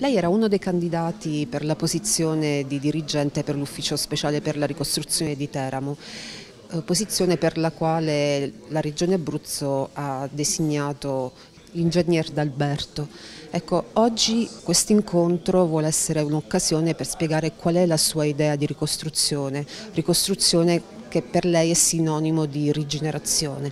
Lei era uno dei candidati per la posizione di dirigente per l'ufficio speciale per la ricostruzione di Teramo, eh, posizione per la quale la Regione Abruzzo ha designato l'ingegner D'Alberto. Ecco, oggi questo incontro vuole essere un'occasione per spiegare qual è la sua idea di ricostruzione, ricostruzione che per lei è sinonimo di rigenerazione.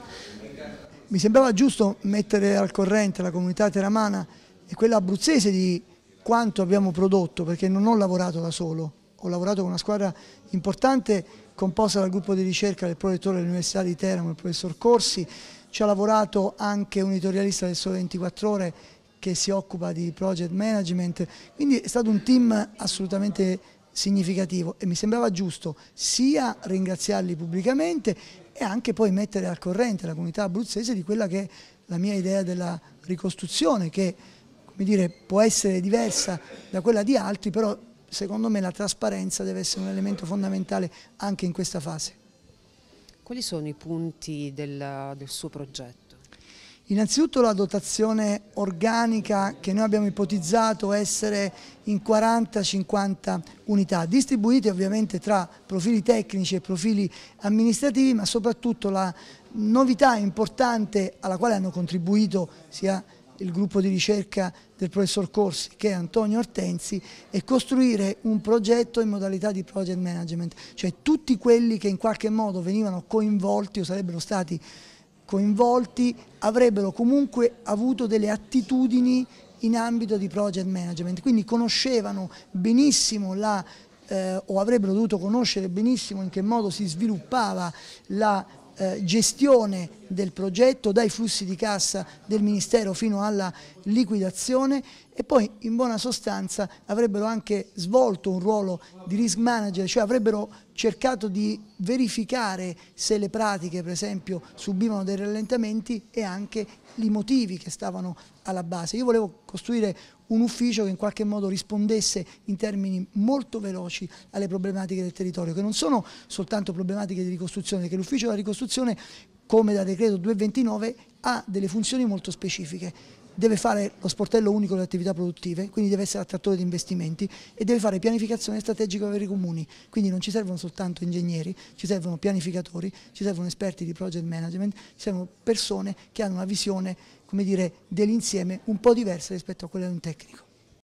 Mi sembrava giusto mettere al corrente la comunità teramana e quella abruzzese di quanto abbiamo prodotto, perché non ho lavorato da solo, ho lavorato con una squadra importante composta dal gruppo di ricerca del prorettore dell'Università di Teramo, il professor Corsi, ci ha lavorato anche un editorialista del Sole 24 Ore che si occupa di project management, quindi è stato un team assolutamente significativo e mi sembrava giusto sia ringraziarli pubblicamente e anche poi mettere al corrente la comunità abruzzese di quella che è la mia idea della ricostruzione che dire, può essere diversa da quella di altri, però secondo me la trasparenza deve essere un elemento fondamentale anche in questa fase. Quali sono i punti del, del suo progetto? Innanzitutto la dotazione organica che noi abbiamo ipotizzato essere in 40-50 unità, distribuite ovviamente tra profili tecnici e profili amministrativi, ma soprattutto la novità importante alla quale hanno contribuito sia i il gruppo di ricerca del professor Corsi che è Antonio Ortensi e costruire un progetto in modalità di project management, cioè tutti quelli che in qualche modo venivano coinvolti o sarebbero stati coinvolti avrebbero comunque avuto delle attitudini in ambito di project management, quindi conoscevano benissimo la eh, o avrebbero dovuto conoscere benissimo in che modo si sviluppava la eh, gestione del progetto, dai flussi di cassa del Ministero fino alla liquidazione e poi in buona sostanza avrebbero anche svolto un ruolo di risk manager, cioè avrebbero cercato di verificare se le pratiche per esempio subivano dei rallentamenti e anche i motivi che stavano alla base. Io volevo costruire un ufficio che in qualche modo rispondesse in termini molto veloci alle problematiche del territorio, che non sono soltanto problematiche di ricostruzione, che l'ufficio della ricostruzione come da decreto 229, ha delle funzioni molto specifiche. Deve fare lo sportello unico delle attività produttive, quindi deve essere attrattore di investimenti e deve fare pianificazione strategica per i comuni. Quindi non ci servono soltanto ingegneri, ci servono pianificatori, ci servono esperti di project management, ci servono persone che hanno una visione dell'insieme un po' diversa rispetto a quella di un tecnico.